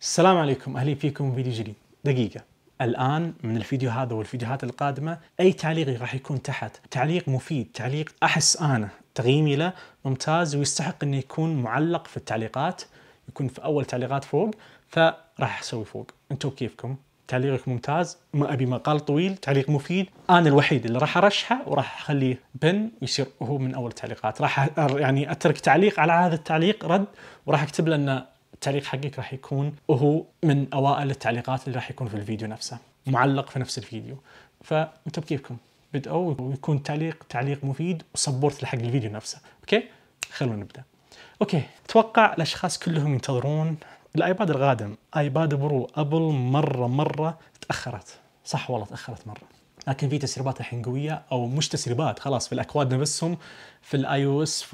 السلام عليكم اهلا فيكم فيديو جديد دقيقة الآن من الفيديو هذا والفيديوهات القادمة أي تعليق راح يكون تحت تعليق مفيد تعليق أحس أنا تقييمي له ممتاز ويستحق أنه يكون معلق في التعليقات يكون في أول تعليقات فوق فراح أسوي فوق أنتم كيفكم تعليقك ممتاز ما أبي مقال طويل تعليق مفيد أنا الوحيد اللي راح أرشحه وراح أخليه بن يصير هو من أول التعليقات راح يعني أترك تعليق على هذا التعليق رد وراح أكتب له أنه التعليق حقك راح يكون وهو من اوائل التعليقات اللي راح يكون في الفيديو نفسه معلق في نفس الفيديو فانتم بكيفكم بدأوا ويكون تعليق تعليق مفيد وسبورت لحق الفيديو نفسه اوكي خلونا نبدا اوكي اتوقع الاشخاص كلهم ينتظرون الايباد القادم ايباد برو ابل مره مره تاخرت صح والله تاخرت مره لكن في تسريبات الحين قويه او مش تسريبات خلاص في الاكواد نفسهم في الاي او اس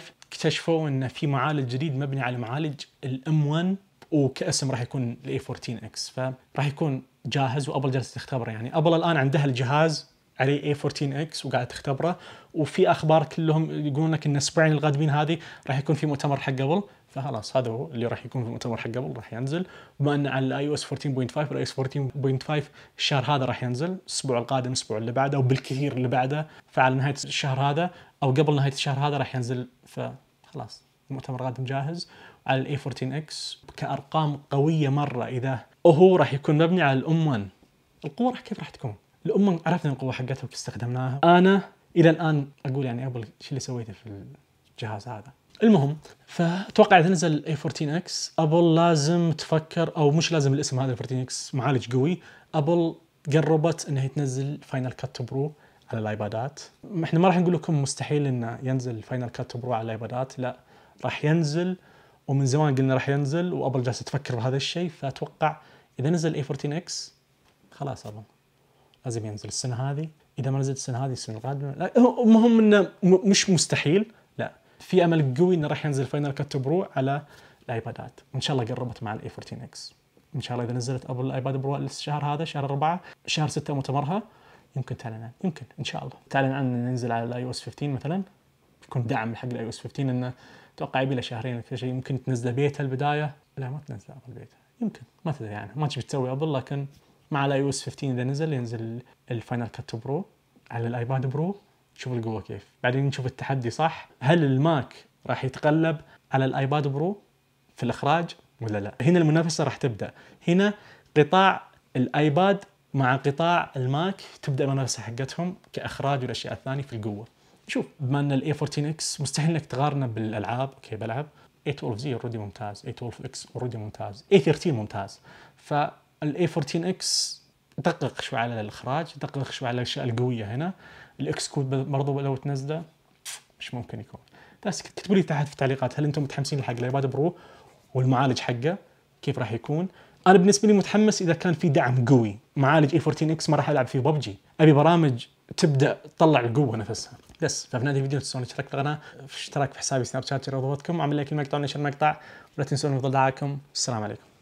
14.5 اكتشفوا ان في معالج جديد مبني على معالج الام 1 وكاسم راح يكون الاي 14 اكس فراح يكون جاهز وابل جالسه تختبره يعني ابل الان عندها الجهاز عليه اي 14 اكس وقاعد تختبره وفي اخبار كلهم يقولون لك ان الاسبوعين القادمين هذه راح يكون في مؤتمر حق قبل فخلاص هذا هو اللي راح يكون في المؤتمر حق قبل راح ينزل بما ان على الاي او اس 14.5 والاي اس 14.5 الشهر هذا راح ينزل الاسبوع القادم الاسبوع اللي بعده وبالكثير اللي بعده فعلى نهايه الشهر هذا او قبل نهايه الشهر هذا راح ينزل ف خلاص المؤتمر قادم جاهز على الاي 14 اكس كارقام قويه مره اذا وهو راح يكون مبني على الام 1 القوه راح كيف راح تكون؟ الام عرفنا القوه حقتها وكيف استخدمناها انا الى الان اقول يعني ابل شو اللي سويته في الجهاز هذا المهم فاتوقع اذا نزل اي 14 اكس ابل لازم تفكر او مش لازم الاسم هذا 14 اكس معالج قوي ابل قربت انها تنزل فاينل كات برو على الايبادات احنا ما راح نقول لكم مستحيل انه ينزل فاينل كات برو على الايبادات لا راح ينزل ومن زمان قلنا راح ينزل وابل جالسه تفكر بهذا الشيء فاتوقع اذا نزل اي 14 اكس خلاص اظن لازم ينزل السنه هذه اذا ما نزل السنه هذه السنه القادمه لا المهم انه مش مستحيل لا في امل قوي انه راح ينزل فاينل كات برو على الايبادات وان شاء الله قربت مع الاي 14 اكس ان شاء الله اذا نزلت ابل الايباد برو الشهر هذا شهر اربعه شهر 6 مؤتمرها يمكن تعلن عنه يمكن ان شاء الله تعلن عنه ننزل على الاي او اس 15 مثلا يكون دعم حق الاي او اس 15 انه اتوقع يبي له شهرين كل شيء يمكن تنزله بيتا البدايه لا ما تنزله ابل بيتا يمكن ما تدري عنها يعني. ما تبي تسوي ابل لكن مع الاي او اس 15 اذا نزل ينزل الفاينل كات برو على الايباد برو شوف القوه كيف بعدين نشوف التحدي صح هل الماك راح يتقلب على الايباد برو في الاخراج ولا لا هنا المنافسه راح تبدا هنا قطاع الايباد مع قطاع الماك تبدا المنافسه حقتهم كاخراج والاشياء الثانيه في القوه. شوف بما ان الاي 14 اكس مستحيل انك تقارنه بالالعاب، اوكي بلعب اي 12 زي اوريدي ممتاز، اي 12 اكس اوريدي ممتاز، اي 13 ممتاز. فالاي 14 اكس دقق شوي على الاخراج، دقق شوي على الاشياء القويه هنا. الاكس كود برضو لو تنزله مش ممكن يكون. بس كتبوا لي تحت في التعليقات هل انتم متحمسين حق الايباد برو والمعالج حقه كيف راح يكون؟ انا بالنسبه لي متحمس اذا كان في دعم قوي معالج اي 14 اكس ما راح العب فيه ببجي ابي برامج تبدا تطلع القوه نفسها بس ففي نهايه الفيديو لا تنسون الاشتراك في القناه في اشتراك في حسابي سناب شات جرى ضغطكم عمل لايك للمقطع ونشر المقطع ولا تنسون الفضل دعاكم السلام عليكم